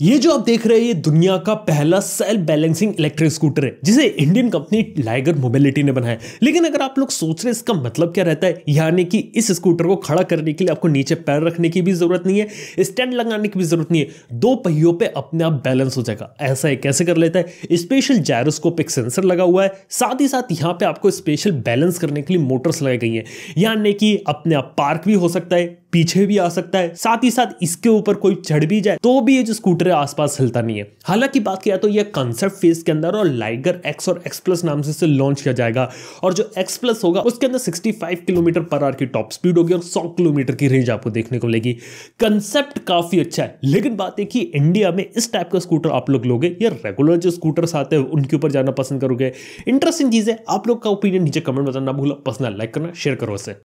ये जो आप देख रहे हैं ये दुनिया का पहला सेल्फ बैलेंसिंग इलेक्ट्रिक स्कूटर है जिसे इंडियन कंपनी लाइगर मोबिलिटी ने बनाया लेकिन अगर आप लोग सोच रहे इसका मतलब क्या रहता है यानी कि इस स्कूटर को खड़ा करने के लिए आपको नीचे पैर रखने की भी जरूरत नहीं है स्टैंड लगाने की भी जरूरत नहीं है दो पहियों पर अपने आप बैलेंस हो जाएगा ऐसा एक कैसे कर लेता है स्पेशल जैरोस्कोपिक सेंसर लगा हुआ है साथ ही साथ यहाँ पे आपको स्पेशल बैलेंस करने के लिए मोटर्स लगाई गई हैं यानी कि अपने आप पार्क भी हो सकता है पीछे भी आ सकता है साथ ही साथ इसके ऊपर कोई चढ़ भी जाए तो भी ये जो स्कूटर मेरे आसपास हिलता नहीं है हालांकि बात किया तो यह कंसेप्ट फेज के अंदर और लाइगर एक्स और एक्स प्लस नाम से इसे लॉन्च किया जाएगा और जो एक्स प्लस होगा उसके अंदर 65 किलोमीटर पर आर की टॉप स्पीड होगी और 100 किलोमीटर की रेंज आपको देखने को मिलेगी कंसेप्ट काफी अच्छा है लेकिन बात है कि इंडिया में इस टाइप का स्कूटर आप लोग लोगे या रेगुलर जो स्कूटर्स आते हैं उनके ऊपर जाना पसंद करोगे इंटरेस्टिंग चीज है आप लोग का ओपिनियन नीचे कमेंट बताना भूलो पसंद लाइक करना शेयर करो उसे